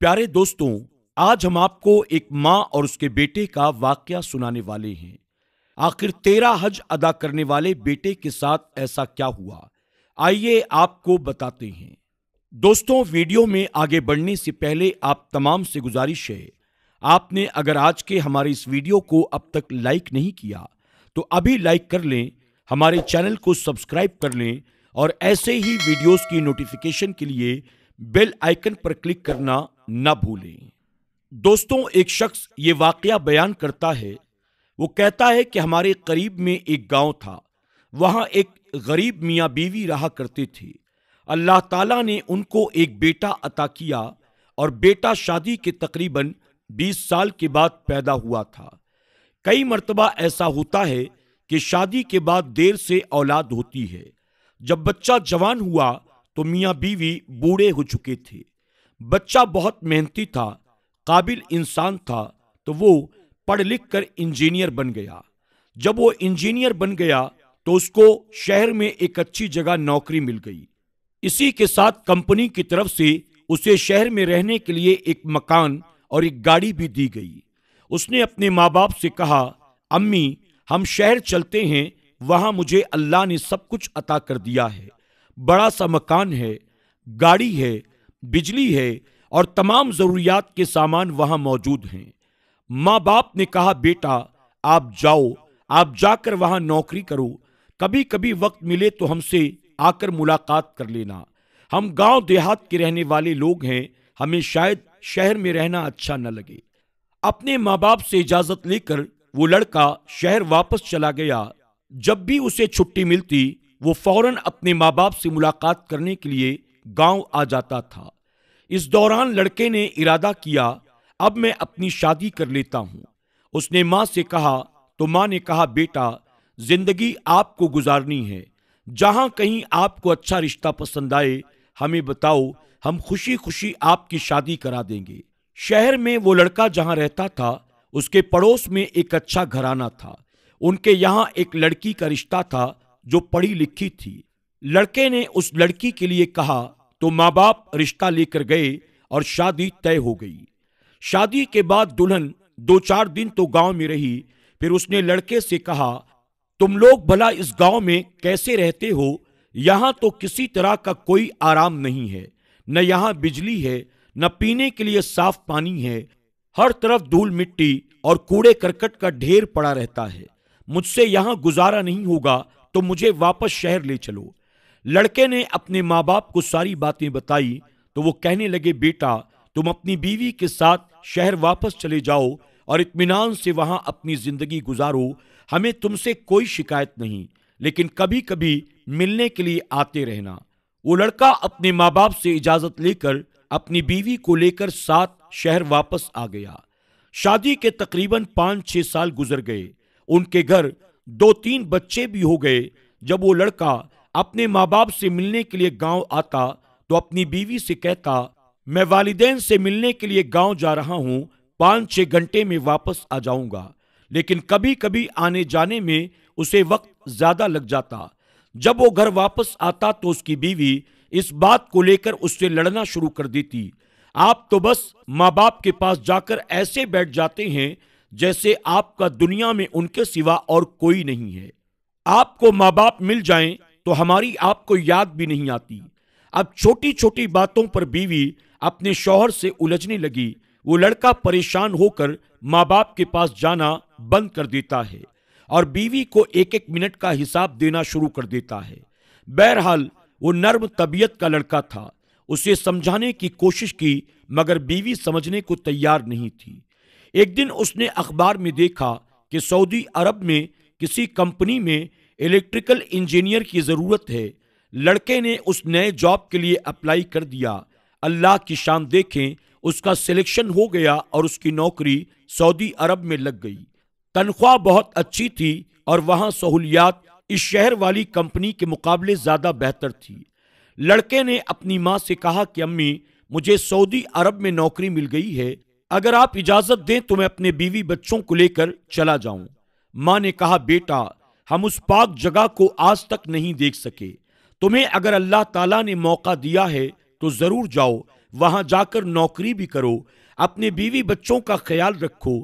प्यारे दोस्तों आज हम आपको एक माँ और उसके बेटे का वाक्य सुनाने वाले हैं आखिर तेरा हज अदा करने वाले बेटे के साथ ऐसा क्या हुआ आइए आपको बताते हैं दोस्तों वीडियो में आगे बढ़ने से पहले आप तमाम से गुजारिश है आपने अगर आज के हमारे इस वीडियो को अब तक लाइक नहीं किया तो अभी लाइक कर लें हमारे चैनल को सब्सक्राइब कर लें और ऐसे ही वीडियोस की नोटिफिकेशन के लिए बेल आइकन पर क्लिक करना न भूलें दोस्तों एक शख्स ये वाकया बयान करता है वो कहता है कि हमारे करीब में एक गांव था वहाँ एक गरीब मियाँ बीवी रहा करते थे अल्लाह ताला ने उनको एक बेटा अता किया और बेटा शादी के तकरीबन 20 साल के बाद पैदा हुआ था कई मरतबा ऐसा होता है कि शादी के बाद देर से औलाद होती है जब बच्चा जवान हुआ तो मियाँ बीवी बूढ़े हो चुके थे बच्चा बहुत मेहनती था काबिल इंसान था तो वो पढ़ लिख कर इंजीनियर बन गया जब वो इंजीनियर बन गया तो उसको शहर में एक अच्छी जगह नौकरी मिल गई इसी के साथ कंपनी की तरफ से उसे शहर में रहने के लिए एक मकान और एक गाड़ी भी दी गई उसने अपने माँ बाप से कहा अम्मी हम शहर चलते हैं वहाँ मुझे अल्लाह ने सब कुछ अता कर दिया है बड़ा सा मकान है गाड़ी है बिजली है और तमाम ज़रूरियात के सामान वहां मौजूद हैं माँ बाप ने कहा बेटा आप जाओ आप जाकर वहां नौकरी करो कभी कभी वक्त मिले तो हमसे आकर मुलाकात कर लेना हम गांव देहात के रहने वाले लोग हैं हमें शायद शहर में रहना अच्छा न लगे अपने माँ बाप से इजाज़त लेकर वो लड़का शहर वापस चला गया जब भी उसे छुट्टी मिलती वो फौरन अपने माँ बाप से मुलाकात करने के लिए गांव आ जाता था इस दौरान लड़के ने इरादा किया अब मैं अपनी शादी कर लेता हूं उसने माँ से कहा तो माँ ने कहा बेटा जिंदगी आपको गुजारनी है जहां कहीं आपको अच्छा रिश्ता पसंद आए हमें बताओ हम खुशी खुशी आपकी शादी करा देंगे शहर में वो लड़का जहां रहता था उसके पड़ोस में एक अच्छा घराना था उनके यहाँ एक लड़की का रिश्ता था जो पढ़ी लिखी थी लड़के ने उस लड़की के लिए कहा तो माँ बाप रिश्ता लेकर गए और शादी तय हो गई शादी के बाद दुल्हन दो चार दिन तो गांव में रही फिर उसने लड़के से कहा तुम लोग भला इस गांव में कैसे रहते हो यहां तो किसी तरह का कोई आराम नहीं है न यहाँ बिजली है न पीने के लिए साफ पानी है हर तरफ धूल मिट्टी और कूड़े करकट का ढेर पड़ा रहता है मुझसे यहाँ गुजारा नहीं होगा तो मुझे वापस शहर ले चलो लड़के ने अपने माँ बाप को सारी बातें बताई तो वो कहने लगे बेटा तुम अपनी बीवी के साथ शहर वापस चले जाओ और इतमान से वहां अपनी ज़िंदगी गुजारो हमें तुमसे कोई शिकायत नहीं लेकिन कभी कभी मिलने के लिए आते रहना वो लड़का अपने माँ बाप से इजाज़त लेकर अपनी बीवी को लेकर साथ शहर वापस आ गया शादी के तकरीबन पांच छह साल गुजर गए उनके घर दो तीन बच्चे भी हो गए जब वो लड़का अपने माँ बाप से मिलने के लिए गांव आता तो अपनी बीवी से कहता मैं वालिदेन से मिलने के लिए गांव जा रहा हूं पाँच छः घंटे में वापस आ जाऊंगा लेकिन कभी कभी आने जाने में उसे वक्त ज़्यादा लग जाता जब वो घर वापस आता तो उसकी बीवी इस बात को लेकर उससे लड़ना शुरू कर देती आप तो बस माँ बाप के पास जाकर ऐसे बैठ जाते हैं जैसे आपका दुनिया में उनके सिवा और कोई नहीं है आपको माँ बाप मिल जाएं तो हमारी आपको याद भी नहीं आती अब छोटी छोटी बातों पर बीवी अपने शौहर से उलझने लगी वो लड़का परेशान होकर माँ बाप के पास जाना बंद कर देता है और बीवी को एक एक मिनट का हिसाब देना शुरू कर देता है बहरहाल वो नर्म तबीयत का लड़का था उसे समझाने की कोशिश की मगर बीवी समझने को तैयार नहीं थी एक दिन उसने अखबार में देखा कि सऊदी अरब में किसी कंपनी में इलेक्ट्रिकल इंजीनियर की ज़रूरत है लड़के ने उस नए जॉब के लिए अप्लाई कर दिया अल्लाह की शान देखें उसका सिलेक्शन हो गया और उसकी नौकरी सऊदी अरब में लग गई तनख्वाह बहुत अच्छी थी और वहाँ सहूलियात इस शहर वाली कंपनी के मुकाबले ज़्यादा बेहतर थी लड़के ने अपनी माँ से कहा कि अम्मी मुझे सऊदी अरब में नौकरी मिल गई है अगर आप इजाज़त दें तो मैं अपने बीवी बच्चों को लेकर चला जाऊं माँ ने कहा बेटा हम उस पाक जगह को आज तक नहीं देख सके तुम्हें अगर अल्लाह ताला ने मौका दिया है तो ज़रूर जाओ वहां जाकर नौकरी भी करो अपने बीवी बच्चों का ख्याल रखो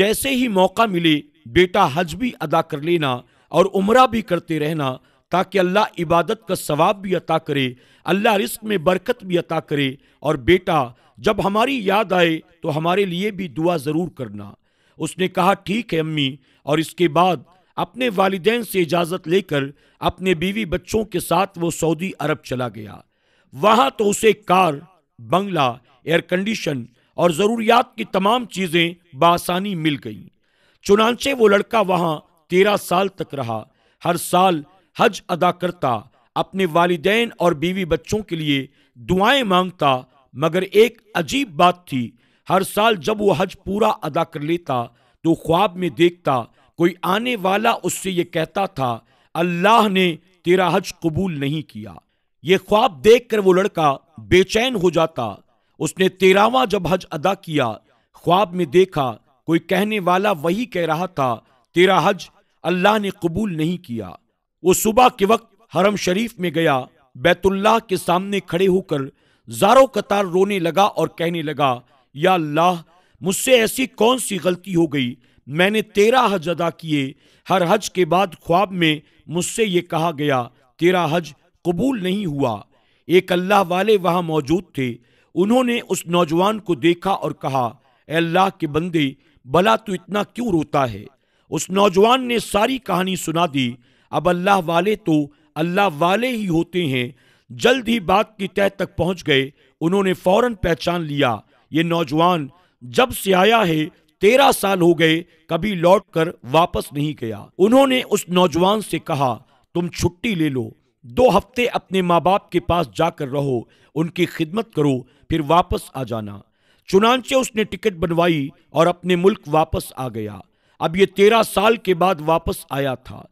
जैसे ही मौका मिले बेटा हज भी अदा कर लेना और उम्र भी करते रहना ताकि अल्लाह इबादत का सवाब भी अता करे अल्लाह रिस्क में बरकत भी अता करे और बेटा जब हमारी याद आए तो हमारे लिए भी दुआ ज़रूर करना उसने कहा ठीक है अम्मी और इसके बाद अपने वालदे से इजाज़त लेकर अपने बीवी बच्चों के साथ वो सऊदी अरब चला गया वहाँ तो उसे कार बंगला एयर कंडीशन और ज़रूरियात की तमाम चीज़ें बासानी मिल गईं चुनाचे वो लड़का वहाँ तेरह साल तक रहा हर साल हज अदा करता अपने वालदेन और बीवी बच्चों के लिए दुआएं मांगता मगर एक अजीब बात थी हर साल जब वो हज पूरा अदा कर लेता तो ख्वाब में देखता कोई आने वाला उससे ये कहता था अल्लाह ने तेरा हज कबूल नहीं किया ये ख्वाब देखकर वो लड़का बेचैन हो जाता उसने तेरावा जब हज अदा किया ख्वाब में देखा कोई कहने वाला वही कह रहा था तेरा हज अल्लाह ने कबूल नहीं किया वो सुबह के वक्त हरम शरीफ में गया बैतुल्लाह के सामने खड़े होकर जारो कतार रोने लगा और कहने लगा या अल्लाह मुझसे ऐसी कौन सी गलती हो गई मैंने तेरा हज अदा किए हर हज के बाद ख्वाब में मुझसे ये कहा गया तेरा हज कबूल नहीं हुआ एक अल्लाह वाले वहाँ मौजूद थे उन्होंने उस नौजवान को देखा और कहा अल्लाह के बंदे भला तो इतना क्यों रोता है उस नौजवान ने सारी कहानी सुना दी अब अल्लाह वाले तो अल्लाह वाले ही होते हैं जल्द ही बात की तह तक पहुंच गए उन्होंने फौरन पहचान लिया ये नौजवान जब से आया है तेरह साल हो गए कभी लौट कर वापस नहीं गया उन्होंने उस नौजवान से कहा तुम छुट्टी ले लो दो हफ्ते अपने माँ बाप के पास जाकर रहो उनकी खिदमत करो फिर वापस आ जाना चुनाचे उसने टिकट बनवाई और अपने मुल्क वापस आ गया अब ये तेरह साल के बाद वापस आया था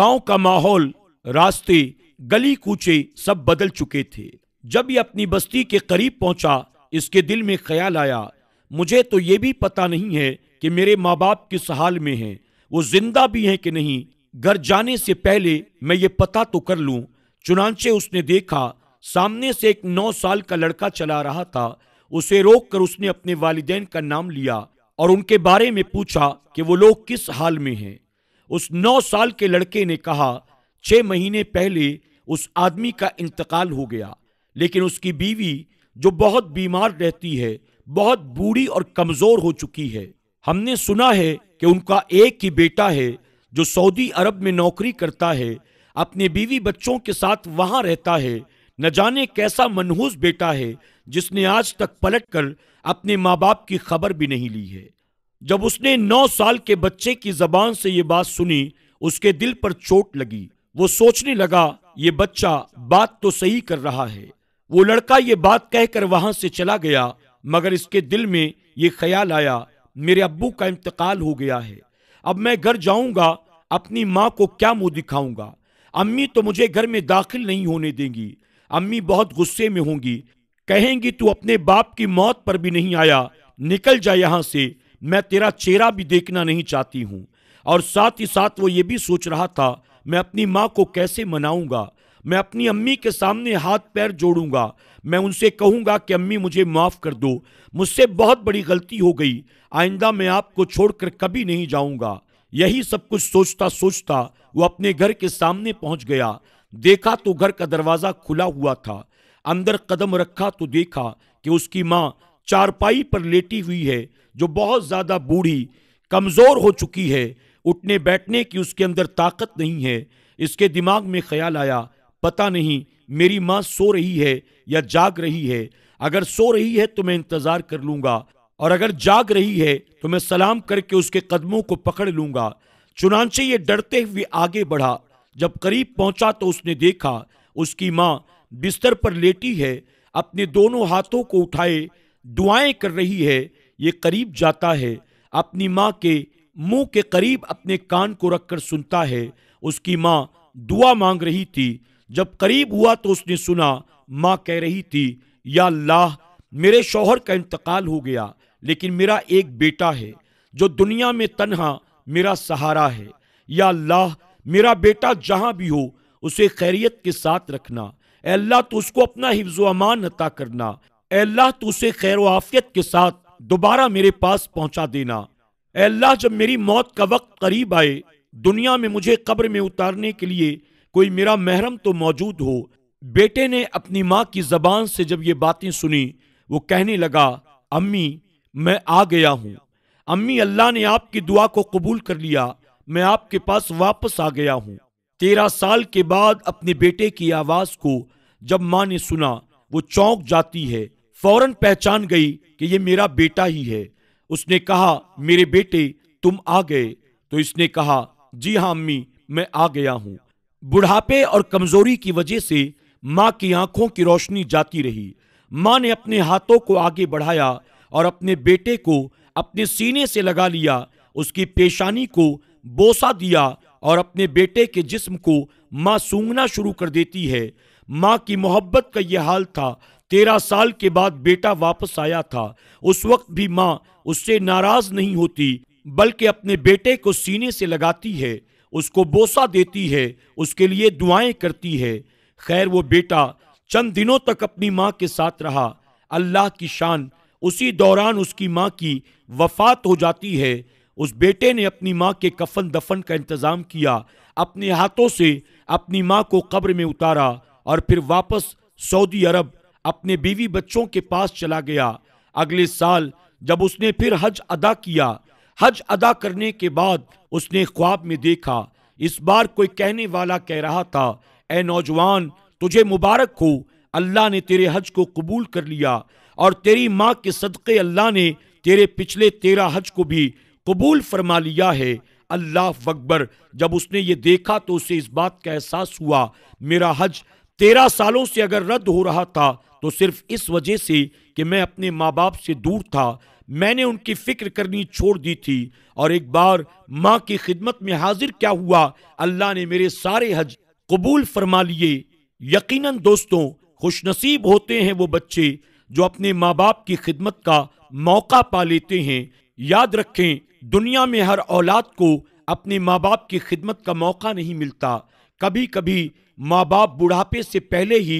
गांव का माहौल रास्ते गली कूचे सब बदल चुके थे जब ये अपनी बस्ती के करीब पहुंचा इसके दिल में ख्याल आया मुझे तो ये भी पता नहीं है कि मेरे माँ बाप किस हाल में हैं वो जिंदा भी हैं कि नहीं घर जाने से पहले मैं ये पता तो कर लूं चुनाचे उसने देखा सामने से एक नौ साल का लड़का चला रहा था उसे रोक कर उसने अपने वालदेन का नाम लिया और उनके बारे में पूछा कि वो लोग किस हाल में हैं उस नौ साल के लड़के ने कहा छः महीने पहले उस आदमी का इंतकाल हो गया लेकिन उसकी बीवी जो बहुत बीमार रहती है बहुत बूढ़ी और कमजोर हो चुकी है हमने सुना है कि उनका एक ही बेटा है जो सऊदी अरब में नौकरी करता है अपने बीवी बच्चों के साथ वहां रहता है न जाने कैसा मनहूस बेटा है जिसने आज तक पलट कर अपने माँ बाप की खबर भी नहीं ली है जब उसने नौ साल के बच्चे की जबान से ये बात सुनी उसके दिल पर चोट लगी वो सोचने लगा ये बच्चा बात तो सही कर रहा है वो लड़का ये बात कहकर वहां से चला गया मगर इसके दिल में ये ख्याल आया मेरे अब्बू का इंतकाल हो गया है अब मैं घर जाऊंगा अपनी माँ को क्या मुंह दिखाऊंगा अम्मी तो मुझे घर में दाखिल नहीं होने देंगी अम्मी बहुत गुस्से में होंगी कहेंगी तू अपने बाप की मौत पर भी नहीं आया निकल जा यहाँ से मैं तेरा चेहरा भी देखना नहीं चाहती हूँ और साथ ही साथ वो ये भी सोच रहा था मैं अपनी माँ को कैसे मनाऊंगा मैं अपनी अम्मी के सामने हाथ पैर जोड़ूंगा मैं उनसे कहूंगा कि अम्मी मुझे माफ़ कर दो मुझसे बहुत बड़ी गलती हो गई आइंदा मैं आपको छोड़कर कभी नहीं जाऊंगा यही सब कुछ सोचता सोचता वो अपने घर के सामने पहुंच गया देखा तो घर का दरवाज़ा खुला हुआ था अंदर कदम रखा तो देखा कि उसकी माँ चारपाई पर लेटी हुई है जो बहुत ज़्यादा बूढ़ी कमज़ोर हो चुकी है उठने बैठने की उसके अंदर ताकत नहीं है इसके दिमाग में ख्याल आया पता नहीं मेरी माँ सो रही है या जाग रही है अगर सो रही है तो मैं इंतजार कर लूंगा और अगर जाग रही है तो मैं सलाम करके उसके कदमों को पकड़ लूंगा चुनाचे ये डरते हुए आगे बढ़ा जब करीब पहुंचा तो उसने देखा उसकी माँ बिस्तर पर लेटी है अपने दोनों हाथों को उठाए दुआएं कर रही है ये करीब जाता है अपनी माँ के मुंह के करीब अपने कान को रखकर सुनता है उसकी माँ दुआ मांग रही थी जब करीब हुआ तो उसने सुना माँ कह रही थी या लाह मेरे शोहर का इंतकाल हो गया लेकिन मेरा एक बेटा है जो दुनिया में तनहा मेरा सहारा है या लाह मेरा बेटा जहाँ भी हो उसे खैरियत के साथ रखना अल्लाह तो उसको अपना हिफ्ज़ अमान अता करना अल्लाह तो उसे खैर आफियत के साथ दोबारा मेरे पास पहुंचा देना अल्लाह जब मेरी मौत का वक्त करीब आए दुनिया में मुझे कब्र में उतारने के लिए कोई मेरा महरम तो मौजूद हो बेटे ने अपनी माँ की जबान से जब ये बातें सुनी वो कहने लगा अम्मी मैं आ गया हूँ अम्मी अल्लाह ने आपकी दुआ को कबूल कर लिया मैं आपके पास वापस आ गया हूँ तेरह साल के बाद अपने बेटे की आवाज़ को जब माँ ने सुना वो चौंक जाती है फौरन पहचान गई कि ये मेरा बेटा ही है उसने कहा मेरे बेटे तुम आ गए तो इसने कहा जी हाँ अम्मी मैं आ गया हूँ बुढ़ापे और कमजोरी की वजह से माँ की आंखों की रोशनी जाती रही माँ ने अपने हाथों को आगे बढ़ाया और अपने बेटे को अपने सीने से लगा लिया उसकी पेशानी को बोसा दिया और अपने बेटे के जिस्म को माँ सूंघना शुरू कर देती है माँ की मोहब्बत का यह हाल था तेरह साल के बाद बेटा वापस आया था उस वक्त भी माँ उससे नाराज नहीं होती बल्कि अपने बेटे को सीने से लगाती है उसको बोसा देती है उसके लिए दुआएं करती है खैर वो बेटा चंद दिनों तक अपनी माँ के साथ रहा अल्लाह की शान उसी दौरान उसकी माँ की वफात हो जाती है उस बेटे ने अपनी माँ के कफन दफन का इंतज़ाम किया अपने हाथों से अपनी माँ को कब्र में उतारा और फिर वापस सऊदी अरब अपने बीवी बच्चों के पास चला गया अगले साल जब उसने फिर हज अदा किया हज अदा करने के बाद उसने ख्वाब में देखा इस बार कोई कहने वाला कह रहा था ए नौजवान तुझे मुबारक हो अल्लाह ने तेरे हज को कबूल कर लिया और तेरी माँ के सदक़े अल्लाह ने तेरे पिछले तेरा हज को भी कबूल फरमा लिया है अल्लाह अकबर जब उसने ये देखा तो उसे इस बात का एहसास हुआ मेरा हज तेरह सालों से अगर रद्द हो रहा था तो सिर्फ इस वजह से कि मैं अपने माँ बाप से दूर था मैंने उनकी फिक्र करनी छोड़ दी थी और एक बार माँ की खिदमत में हाजिर क्या हुआ अल्लाह ने मेरे सारे हज कबूल फरमा लिए यकीनन दोस्तों खुशनसीब होते हैं वो बच्चे जो अपने माँ बाप की खिदमत का मौका पा लेते हैं याद रखें दुनिया में हर औलाद को अपने माँ बाप की खिदमत का मौका नहीं मिलता कभी कभी माँ बाप बुढ़ापे से पहले ही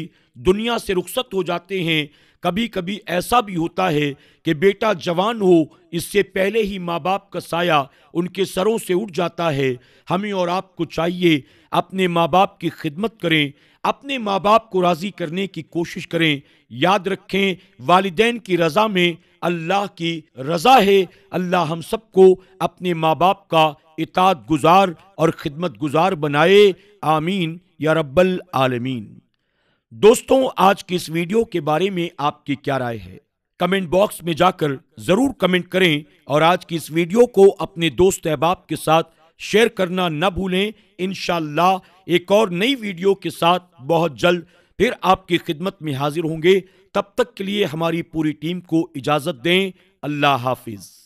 दुनिया से रुखसत हो जाते हैं कभी कभी ऐसा भी होता है कि बेटा जवान हो इससे पहले ही माँ बाप का साया उनके सरों से उठ जाता है हमें और आपको चाहिए अपने माँ बाप की खिदमत करें अपने माँ बाप को राज़ी करने की कोशिश करें याद रखें वालदेन की रज़ा में अल्लाह की रज़ा है अल्लाह हम सबको अपने माँ बाप का इताद गुजार और ख़िदमत गुजार बनाए आमीन या रब्बल आलमीन दोस्तों आज की इस वीडियो के बारे में आपकी क्या राय है कमेंट बॉक्स में जाकर जरूर कमेंट करें और आज की इस वीडियो को अपने दोस्त अहबाब के साथ शेयर करना न भूलें इनशाला एक और नई वीडियो के साथ बहुत जल्द फिर आपकी खिदमत में हाजिर होंगे तब तक के लिए हमारी पूरी टीम को इजाज़त दें अल्लाह हाफिज़